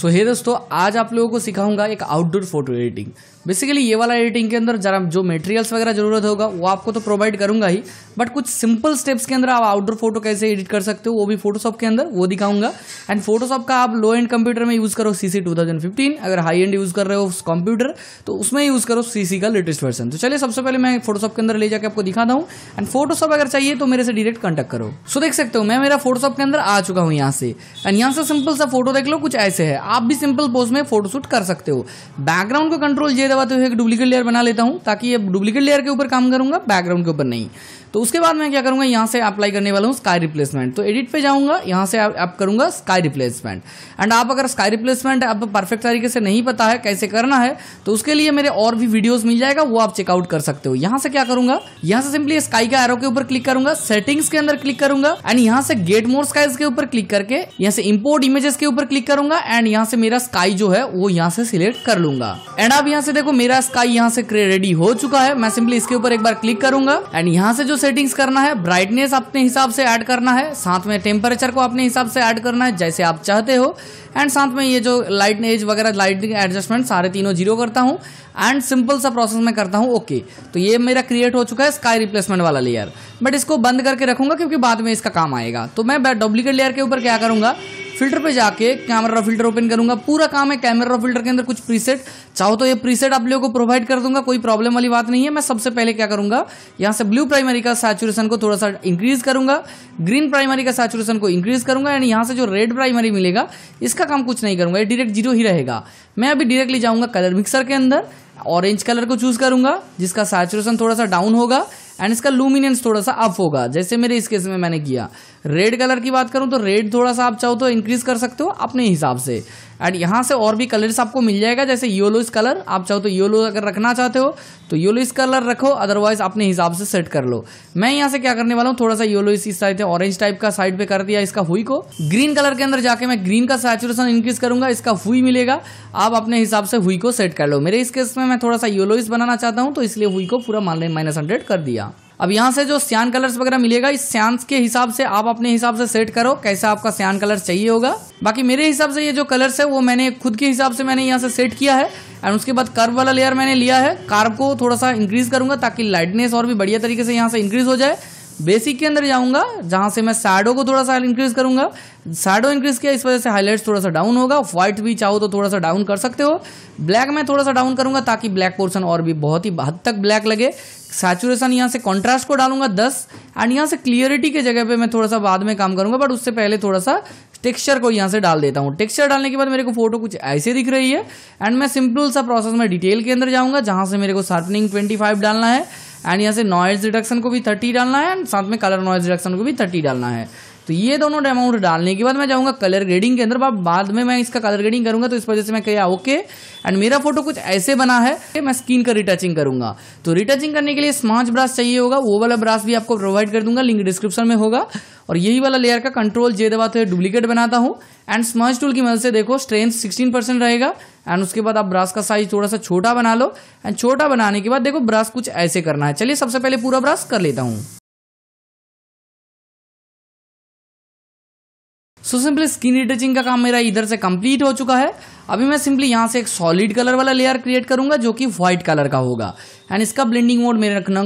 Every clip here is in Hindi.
सो हे दोस्तों आज आप लोगों को सिखाऊंगा एक आउटडोर फोटो एडिटिंग बेसिकली ये वाला एडिटिंग के अंदर जरा जो मटेरियल्स वगैरह जरूरत होगा वो आपको तो प्रोवाइड करूंगा ही बट कुछ सिंपल स्टेप्स के अंदर आप आउटडोर फोटो कैसे एडिट कर सकते हो वो भी फोटोशॉप के अंदर वो दिखाऊंगा एंड फोटोशॉप का आप लो एंड कंप्यूटर में यूज़ करो सी सी अगर हाई एंड यूज़ कर रहे हो कंप्यूटर तो उसमें यूज़ करो सी का लेटेस्ट वर्जन तो चलिए सबसे पहले मैं फोटोशॉप के अंदर ले जाकर आपको दिखा दूँ एंड फोटोशॉप अगर चाहिए तो मेरे से डायरेक्ट कॉन्टैक्ट करो सो देख सकते हो मैं मेरा फोटोशॉप के अंदर आ चुका हूँ यहाँ से एंड यहाँ से सिंपल सा फोटो देख लो कुछ ऐसे है आप भी सिंपल पोज में फोटोशूट कर सकते हो बैकग्राउंड को कंट्रोल जे दबा तो एक डुप्लीकेट लेयर बना लेता हूं ताकि अब डुप्लीकेट लेयर के ऊपर काम करूंगा बैकग्राउंड के ऊपर नहीं तो उसके बाद मैं क्या करूंगा यहाँ से अप्लाई करने वाला हूँ स्काई रिप्लेसमेंट तो एडिट पे जाऊंगा यहाँ से आप करूंगा स्काई रिप्लेसमेंट एंड आप अगर स्काई रिप्लेसमेंट आप परफेक्ट तरीके से नहीं पता है कैसे करना है तो उसके लिए मेरे और भी वीडियोस मिल जाएगा वो आप चेकआउट कर सकते हो यहाँ से क्या करूंगा यहाँ से सिंपली स्काई का एरो के ऊपर क्लिक करूंगा सेटिंग्स के अंदर क्लिक करूंगा एंड यहाँ से गेट मोर स्काइज के ऊपर क्लिक करके यहाँ से इम्पोर्ट इमेजेस के ऊपर क्लिक करूंगा एंड यहाँ से मेरा स्काई जो है वो यहाँ से सिलेक्ट कर लूंगा एंड आप यहाँ से देखो मेरा स्काई यहाँ से रेडी हो चुका है मैं सिंपली इसके ऊपर एक बार क्लिक करूंगा एंड यहाँ से जो सेटिंग्स करना है ब्राइटनेस अपने हिसाब से ऐड करना है साथ में टेम्परेचर को अपने हिसाब से ऐड करना है जैसे आप चाहते हो एंड साथ में ये जो लाइट एज वगैरह लाइटिंग एडजस्टमेंट सारे तीनों जीरो करता हूँ एंड सिंपल सा प्रोसेस मैं करता हूँ ओके तो ये मेरा क्रिएट हो चुका है स्काई रिप्लेसमेंट वाला लेयर बट इसको बंद करके रखूंगा क्योंकि बाद में इसका काम आएगा तो मैं डुप्लीकेट लेयर के ऊपर क्या करूँगा फिल्टर पे जाके कैमरा फिल्टर ओपन करूंगा पूरा काम है कैमरा फिल्टर के अंदर कुछ प्रीसेट चाहो तो ये प्रीसेट आप लोगों को प्रोवाइड कर दूंगा कोई प्रॉब्लम वाली बात नहीं है मैं सबसे पहले क्या करूंगा यहाँ से ब्लू प्राइमरी का सैचुरेशन को थोड़ा सा इंक्रीज करूंगा ग्रीन प्राइमरी का सैचुरेशन को इंक्रीज करूंगा एंड यहाँ से जो रेड प्राइमरी मिलेगा इसका काम कुछ नहीं करूंगा ये डायरेक्ट जीरो ही रहेगा मैं अभी डायरेक्टली जाऊंगा कलर मिक्सर के अंदर ऑरेंज कलर को चूज करूंगा जिसका सैचुरेशन थोड़ा सा डाउन होगा एंड इसका लूमिनेंस थोड़ा सा अप होगा जैसे मेरे इस केस में मैंने किया रेड कलर की बात करूँ तो रेड थोड़ा सा आप चाहो तो इंक्रीज कर सकते हो अपने हिसाब से एंड यहाँ से और भी कलर्स आपको मिल जाएगा जैसे इस कलर आप चाहो तो येलो अगर रखना चाहते हो तो इस कलर रखो अदरवाइज अपने हिसाब से सेट कर लो मैं यहाँ से क्या करने वाला हूँ थोड़ा सा योलो इस साइड ऑरेंज टाइप का साइड पे कर दिया इसका हुई को ग्रीन कलर के अंदर जाके मैं ग्रीन का सैचुरेशन इंक्रीज करूंगा इसका हुई मिलेगा आप अपने हिसाब से हुई को सेट कर लो मेरे इस केस में मैं थोड़ा सा इस बनाना चाहता हूँ तो इसलिए हुई को पूरा माइनस हंड्रेड कर दिया अब यहाँ से जो सियान कलर्स वगैरह मिलेगा इस सियान के हिसाब से आप अपने हिसाब से सेट करो कैसा आपका सियान कलर चाहिए होगा बाकी मेरे हिसाब से ये जो कलर्स है वो मैंने खुद के हिसाब से मैंने यहाँ से सेट किया है एंड उसके बाद कर्व वाला लेयर मैंने लिया है कार्व को थोड़ा सा इंक्रीज करूंगा ताकि लाइटनेस और भी बढ़िया तरीके से यहाँ से इंक्रीज हो जाए बेसिक के अंदर जाऊंगा जहां से मैं सैडो को थोड़ा सा इंक्रीज करूंगा सैडो इंक्रीज किया इस वजह से हाईलाइट थोड़ा सा डाउन होगा व्हाइट भी चाहो तो थोड़ा सा डाउन कर सकते हो ब्लैक में थोड़ा सा डाउन करूंगा ताकि ब्लैक पोर्सन और भी बहुत ही हद तक ब्लैक लगे सैचुरेशन यहाँ से कॉन्ट्रास्ट को डालूंगा दस एंड यहाँ से क्लियरिटी के जगह पर मैं थोड़ा सा बाद में काम करूंगा बट उससे पहले थोड़ा सा टेक्सचर को यहाँ से डाल देता हूँ टेक्सचर डालने के बाद मेरे को फोटो कुछ ऐसे दिख रही है एंड मैं सिंपल सा प्रोसेस में डिटेल के अंदर जाऊंगा जहां से मेरे को शार्पनिंग ट्वेंटी फाइव डालना है एंड यहाँ से नॉइज रिडक्शन को भी थर्टी डालना है एंड साथ में कलर नॉइज रिडक्शन को भी थर्टी डालना है तो ये दोनों अमाउंट डालने के बाद मैं जाऊंगा कलर ग्रेडिंग के अंदर बाद में मैं इसका कलर ग्रेडिंग करूंगा तो इस वजह से मैं कह ओके एंड मेरा फोटो कुछ ऐसे बना है कि मैं स्किन का रिटचिंग करूंगा तो रिटचिंग करने के लिए स्मार्च ब्रास चाहिए होगा वो वाला ब्रास भी आपको प्रोवाइड कर दूंगा लिंक डिस्क्रिप्शन में होगा और यही वाला लेयर का कंट्रोल जे दबाते तो डुप्लीकेट बनाता हूँ एंड स्मर्च टूल की मदद से देखो स्ट्रेंथ सिक्सटीन परसेंट रहेगा एंड उसके बाद आप ब्रश का साइज थोड़ा सा छोटा बना लो एंड छोटा बनाने के बाद देखो ब्रश कुछ ऐसे करना है चलिए सबसे पहले पूरा ब्रश कर लेता हूँ सो सिंपली स्किन रिटचिंग का काम मेरा इधर से कंप्लीट हो चुका है अभी मैं सिंपली यहाँ से एक सॉलिड कलर वाला लेयर क्रिएट करूंगा जो कि व्हाइट कलर का होगा एंड इसका ब्लेंडिंग मोड मेरे रखना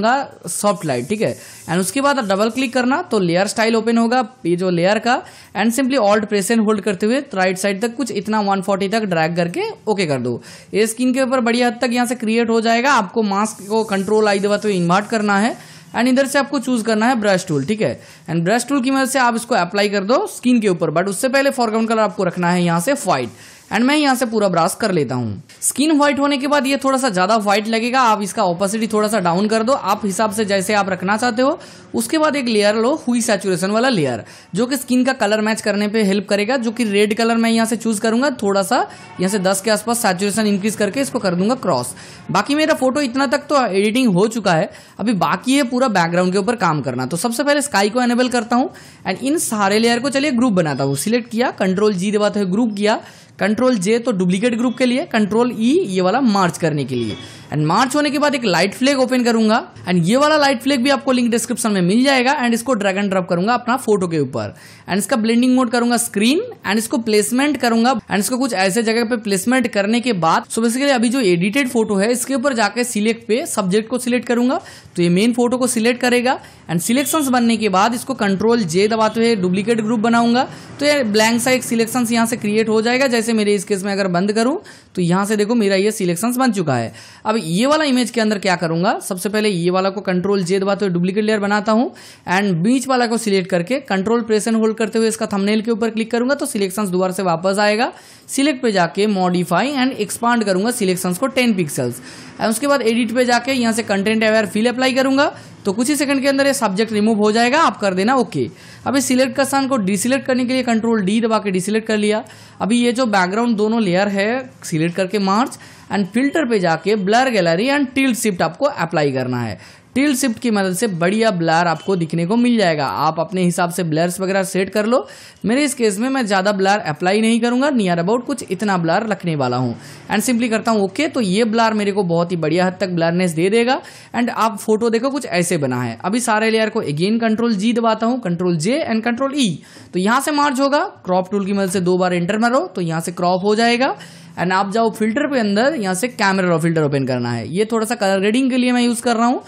सॉफ्ट लाइट ठीक है एंड उसके बाद डबल क्लिक करना तो लेयर स्टाइल ओपन होगा ये जो लेयर का and simply alt press and hold करते हुए राइट साइड तक कुछ इतना 140 तक ड्रैग करके ओके कर दो ये स्किन के ऊपर बढ़िया हद तक यहाँ से क्रिएट हो जाएगा आपको मास्क को कंट्रोल आई दे तो इन्वर्ट करना है एंड इधर से आपको चूज करना है ब्रश टूल ठीक है एंड ब्रश टूल की मदद से आप इसको अप्लाई कर दो स्किन के ऊपर बट उससे पहले फॉरग्राउंड कलर आपको रखना है यहाँ से व्हाइट एंड मैं यहाँ से पूरा ब्रास कर लेता हूँ स्किन व्हाइट होने के बाद ये थोड़ा सा ज़्यादा व्हाइट लगेगा आप इसका ऑपोसिटी थोड़ा सा डाउन कर दो आप हिसाब से जैसे आप रखना चाहते हो उसके बाद एक लेयर लो हुई सैचुरेशन वाला लेयर जो कि स्किन का कलर मैच करने पे हेल्प करेगा जो कि रेड कलर मैं यहाँ से चूज़ करूंगा थोड़ा सा यहाँ से दस के आसपास सैचुरेशन इंक्रीज करके इसको कर दूंगा क्रॉस बाकी मेरा फोटो इतना तक तो एडिटिंग हो चुका है अभी बाकी है पूरा बैकग्राउंड के ऊपर काम करना तो सबसे पहले स्काई को एनेबल करता हूँ एंड इन सारे लेयर को चलिए ग्रुप बनाता हूँ सिलेक्ट किया कंट्रोल जी दबाते हुए ग्रुप किया कंट्रोल जे तो डुप्लीकेट ग्रुप के लिए कंट्रोल ई e, ये वाला मार्च करने के लिए एंड मार्च होने के बाद एक लाइट फ्लेग ओपन करूंगा एंड ये वाला लाइट फ्लेग भी आपको लिंक डिस्क्रिप्शन में मिल जाएगा एंड इसको ड्रैग एंड ड्रॉप करूंगा अपना फोटो के ऊपर एंड इसका ब्लेंडिंग मोड करूंगा स्क्रीन एंड इसको प्लेसमेंट करूंगा एंड इसको कुछ ऐसे जगह पे प्लेसमेंट करने के बाद सो बेसिकली अभी जो एडिटेड फोटो है इसके ऊपर जाके सिलेक्ट पे सब्जेक्ट को सिलेक्ट करूंगा तो ये मेन फोटो को सिलेक्ट करेगा एंड सिलेक्शन बनने के बाद इसको कंट्रोल जे दबाते हुए डुप्लीकेट ग्रुप बनाऊंगा तो ये ब्लैंक सा एक सिलेक्शन यहाँ से क्रिएट हो जाएगा जैसे मेरे इस केस में अगर बंद करूँ तो यहाँ से देखो मेरा ये सिलेक्शन बन चुका है अब ये वाला इमेज के अंदर क्या करूंगा सबसे पहले ये वाला को कंट्रोल जे दबाते हुए डुप्लीकेट लेयर बनाता हूं एंड बीच वाला को सिलेक्ट करके कंट्रोल प्रेस एंड होल्ड करते हुए इसका थंबनेल के ऊपर क्लिक करूंगा तो सिलेक्शन दोबारा से वापस आएगा सिलेक्ट पे जाके मॉडिफाई एंड एक्सपांड करूंगा सिलेक्शन को टेन पिक्सल्स एंड उसके बाद एडिट पे जाके यहाँ से कंटेंट अवेयर फील अप्लाई करूंगा तो कुछ ही सेकंड के अंदर ये सब्जेक्ट रिमूव हो जाएगा आप कर देना ओके अभी सिलेक्ट का स्थान को डिसलेक्ट करने के लिए कंट्रोल डी दबा के डिसलेक्ट कर लिया अभी ये जो बैकग्राउंड दोनों लेयर है सिलेक्ट करके मार्च एंड फिल्टर पे जाके blur gallery and tilt shift आपको अप्लाई करना है टिल शिफ्ट की मदद से बढ़िया ब्लर आपको दिखने को मिल जाएगा आप अपने हिसाब से ब्लर्स वगैरह सेट कर लो मेरे इस केस में मैं ज़्यादा ब्लर अप्लाई नहीं करूँगा नियर अबाउट कुछ इतना ब्लर रखने वाला हूँ एंड सिंपली करता हूँ ओके तो ये ब्लर मेरे को बहुत ही बढ़िया हद तक ब्लरनेस दे देगा एंड आप फोटो देखो कुछ ऐसे बना है अभी सारे लेयर को अगेन कंट्रोल जी दबाता हूँ control J and control E तो यहाँ से मार्च होगा क्रॉप टूल की मदद से दो बार एंटर मारो तो यहाँ से क्रॉप हो जाएगा एंड आप जाओ फिल्टर पे अंदर यहाँ से कैमरा फिल्टर ओपन करना है ये थोड़ा सा कलर ग्रेडिंग के लिए मैं यूज़ कर रहा हूँ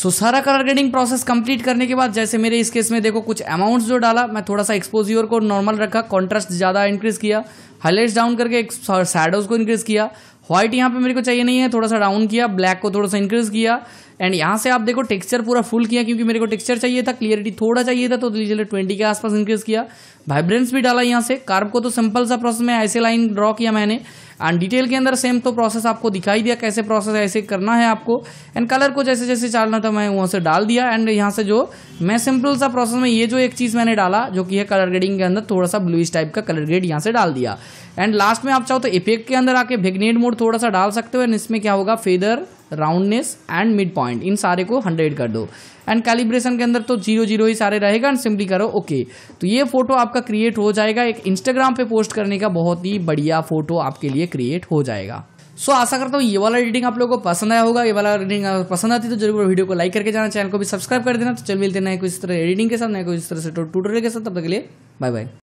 सो सारा कलर ग्रेडिंग प्रोसेस कंप्लीट करने के बाद जैसे मेरे इस केस में देखो कुछ अमाउंट्स जो डाला मैं थोड़ा सा एक्सपोजियर को नॉर्मल रखा कॉन्ट्रास्ट ज़्यादा इंक्रीज़ किया हाईलाइट्स डाउन करके सैडोज़ को इंक्रीज़ किया व्हाइट यहाँ पे मेरे को चाहिए नहीं है थोड़ा सा डाउन किया ब्लैक को थोड़ा सा इंक्रीज किया एंड यहाँ से आप देखो टेक्सचर पूरा फुल किया क्योंकि मेरे को टेक्सचर चाहिए था क्लियरिटी थोड़ा चाहिए था तो लीजिए ट्वेंटी के आसपास इंक्रीज किया वाइब्रेंस भी डाला यहाँ से कार्ब को तो सिंपल सा प्रोसेस में ऐसे लाइन ड्रॉ किया मैंने एंड डिटेल के अंदर सेम तो प्रोसेस आपको दिखाई दिया कैसे प्रोसेस ऐसे करना है आपको एंड कलर को जैसे जैसे डालना था मैं वहाँ से डाल दिया एंड यहाँ से जो मैं सिंपल सा प्रोसेस में ये जो एक चीज़ मैंने डाला जो कि है कलर ग्रेडिंग के अंदर थोड़ा सा ब्लूइश टाइप का कलर ग्रेड यहाँ से डाल दिया एंड लास्ट में आप चाहो तो इफेक्ट के अंदर आके भिग्नेट मोड थोड़ा सा डाल सकते हो एंड इसमें क्या होगा feather roundness and mid point इन सारे को हंड्रेड कर दो एंड कैलिब्रेशन के अंदर तो जीरो जीरो ही सारे रहेगा एंड सिंपली करो ओके तो ये फोटो आपका क्रिएट हो जाएगा एक इंस्टाग्राम पे पोस्ट करने का बहुत ही बढ़िया फोटो आपके लिए क्रिएट हो जाएगा सो so, आशा करता हूँ ये वाला एडिटिंग आप लोगों को पसंद आया होगा ये वाला रीडिंग पसंद आती तो जरूर वीडियो को लाइक करके जाना चैनल को भी सब्सक्राइब कर देना तो चल मिलते नए कुछ इस तरह एडिटिंग के साथ नए कुछ इस तरह से ट्यूटोरियल के साथ तब तक के लिए बाय बाय